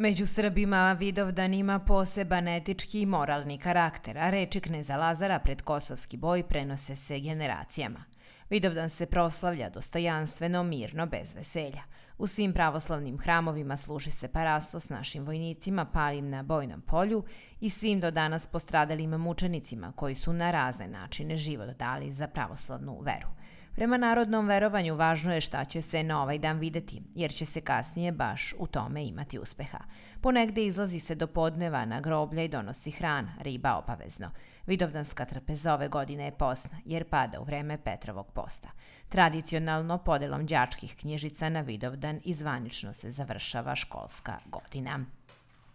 Među Srbima Vidovdan ima poseban etički i moralni karakter, a reči kneza Lazara pred kosovski boj prenose se generacijama. Vidovdan se proslavlja dostojanstveno, mirno, bez veselja. U svim pravoslavnim hramovima služi se parasto s našim vojnicima palim na bojnom polju i svim do danas postradalim mučenicima koji su na razne načine život dali za pravoslavnu veru. Prema narodnom verovanju važno je šta će se na ovaj dan videti, jer će se kasnije baš u tome imati uspeha. Ponegde izlazi se do podneva na groblja i donosi hran, riba obavezno. Vidovdanska trpeza ove godine je posna, jer pada u vreme Petrovog posta. Tradicionalno podelom džačkih knjižica na Vidovdan izvanično se završava školska godina.